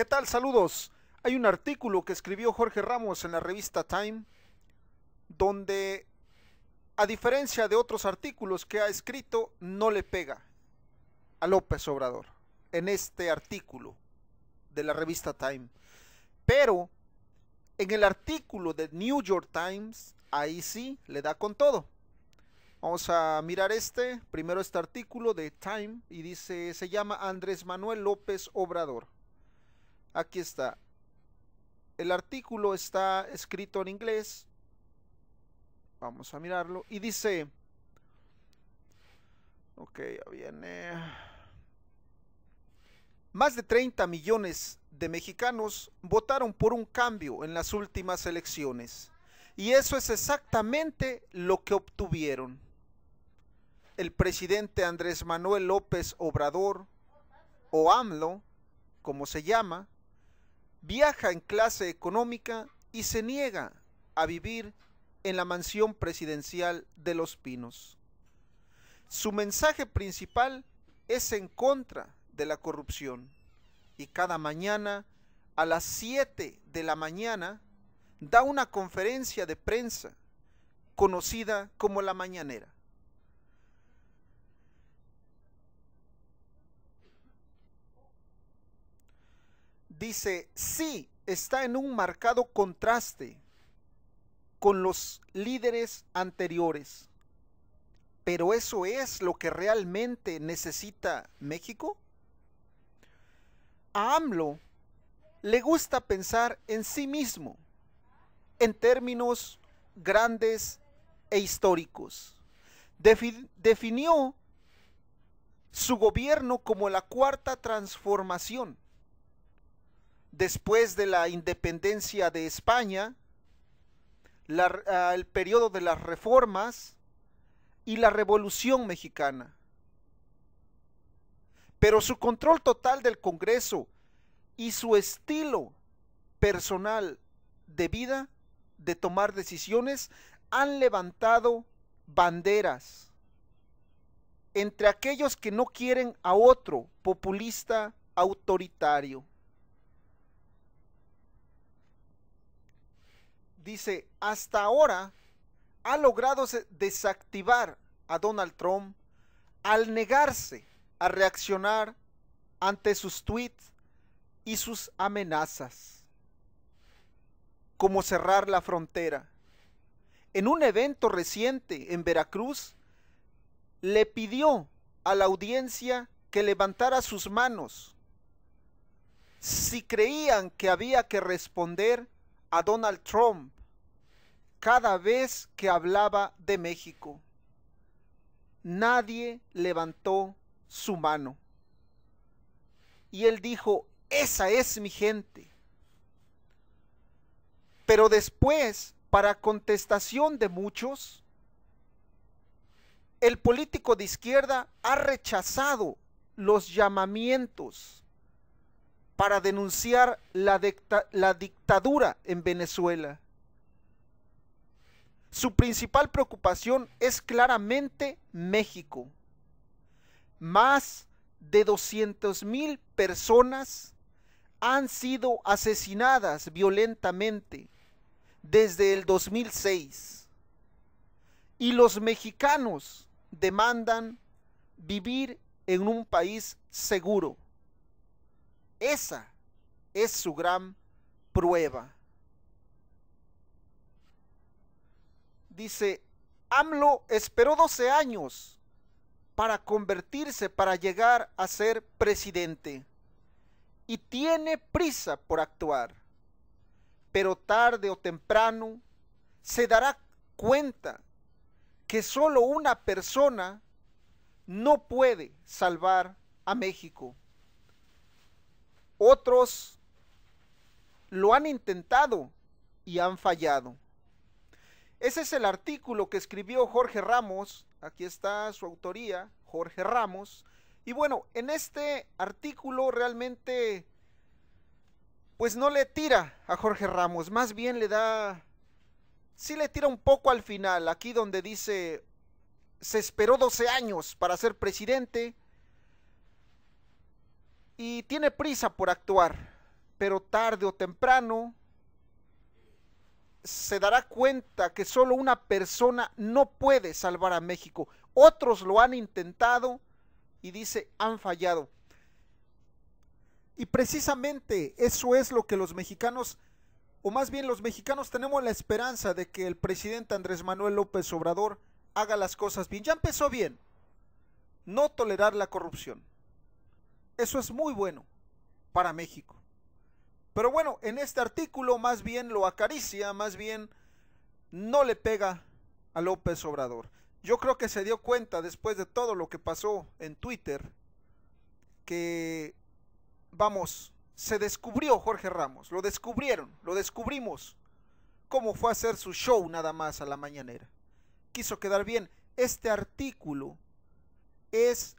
¿Qué tal? Saludos. Hay un artículo que escribió Jorge Ramos en la revista Time donde, a diferencia de otros artículos que ha escrito, no le pega a López Obrador en este artículo de la revista Time. Pero en el artículo de New York Times, ahí sí le da con todo. Vamos a mirar este, primero este artículo de Time y dice, se llama Andrés Manuel López Obrador. Aquí está. El artículo está escrito en inglés. Vamos a mirarlo. Y dice... Ok, ya viene. Más de 30 millones de mexicanos votaron por un cambio en las últimas elecciones. Y eso es exactamente lo que obtuvieron. El presidente Andrés Manuel López Obrador, o AMLO, como se llama, viaja en clase económica y se niega a vivir en la mansión presidencial de Los Pinos. Su mensaje principal es en contra de la corrupción y cada mañana a las 7 de la mañana da una conferencia de prensa conocida como la mañanera. dice, sí, está en un marcado contraste con los líderes anteriores. Pero eso es lo que realmente necesita México. A AMLO le gusta pensar en sí mismo en términos grandes e históricos. definió su gobierno como la cuarta transformación después de la independencia de España, ah, el periodo de las reformas y la revolución mexicana. Pero su control total del Congreso y su estilo personal de vida, de tomar decisiones, han levantado banderas entre aquellos que no quieren a otro populista autoritario. dice, hasta ahora ha logrado desactivar a Donald Trump al negarse a reaccionar ante sus tweets y sus amenazas, como cerrar la frontera. En un evento reciente en Veracruz, le pidió a la audiencia que levantara sus manos si creían que había que responder a Donald Trump cada vez que hablaba de México. Nadie levantó su mano. Y él dijo, esa es mi gente. Pero después, para contestación de muchos, el político de izquierda ha rechazado los llamamientos para denunciar la, dictadura en Venezuela su principal preocupación es claramente México. Más de mil personas han sido asesinadas violentamente desde el 2006. Y los mexicanos demandan vivir en un país seguro. Esa es su gran prueba. dice, AMLO esperó 12 años para convertirse, para llegar a ser presidente. Y tiene prisa por actuar. Pero tarde o temprano se dará cuenta que solo una persona no puede salvar a México. Otros lo han intentado y han fallado. Ese es el artículo que escribió Jorge Ramos. Aquí está su autoría, Jorge Ramos. Y bueno, en este artículo realmente, pues no le tira a Jorge Ramos, más bien le da, sí le tira un poco al final, aquí donde dice, se esperó 12 años para ser presidente y tiene prisa por actuar, pero tarde o temprano se dará cuenta que solo una persona no puede salvar a México. Otros lo han intentado y dice, han fallado. Y precisamente eso es lo que los mexicanos, o más bien los mexicanos tenemos la esperanza de que el presidente Andrés Manuel López Obrador haga las cosas bien. Ya empezó bien. No tolerar la corrupción. Eso es muy bueno para México. Pero bueno, en este artículo más bien lo acaricia, más bien no le pega a López Obrador. Yo creo que se dio cuenta después de todo lo que pasó en Twitter que, vamos, se descubrió Jorge Ramos, lo descubrieron, lo descubrimos, cómo fue a hacer su show nada más a la mañanera. Quiso quedar bien. Este artículo es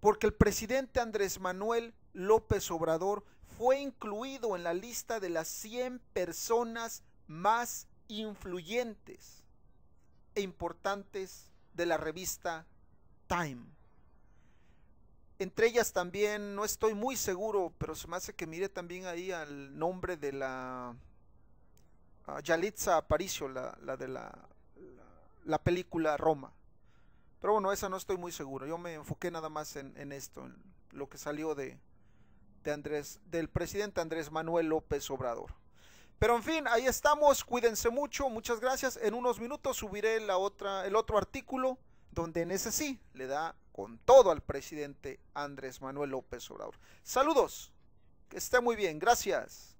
porque el presidente Andrés Manuel López Obrador fue incluido en la lista de las 100 personas más influyentes e importantes de la revista Time. Entre ellas también, no estoy muy seguro, pero se me hace que mire también ahí al nombre de la Yalitza Aparicio, la, de la, la, película Roma. Pero bueno, esa no estoy muy seguro. Yo me enfoqué nada más en, en esto, en lo que salió de, Andrés, del presidente Andrés Manuel López Obrador. Pero en fin, ahí estamos, cuídense mucho, muchas gracias. En unos minutos subiré la otra, el otro artículo donde en ese sí le da con todo al presidente Andrés Manuel López Obrador. Saludos, que esté muy bien, gracias.